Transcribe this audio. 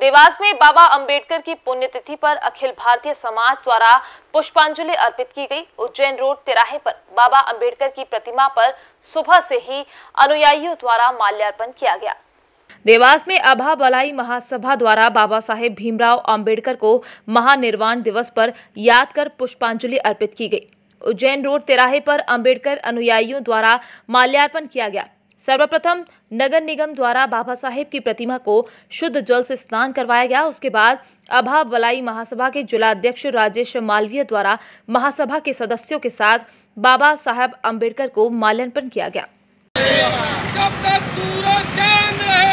देवास में बाबा अंबेडकर की पुण्यतिथि पर अखिल भारतीय समाज द्वारा पुष्पांजलि अर्पित की गई उज्जैन रोड तिराहे पर बाबा अंबेडकर की प्रतिमा पर सुबह से ही अनुयायियों द्वारा माल्यार्पण किया गया देवास में अभा बलाई महासभा द्वारा बाबा साहेब भीमराव अंबेडकर को महानिर्वाण दिवस पर याद कर पुष्पांजलि अर्पित की गई उज्जैन रोड तिराहे पर अंबेडकर अनुयायियों द्वारा माल्यार्पण किया गया सर्वप्रथम नगर निगम द्वारा बाबा साहेब की प्रतिमा को शुद्ध जल से स्नान करवाया गया उसके बाद अभा बलाई महासभा के जिलाध्यक्ष राजेश मालवीय द्वारा महासभा के सदस्यों के साथ बाबा साहेब अम्बेडकर को माल्यार्पण किया गया जब तक सूरज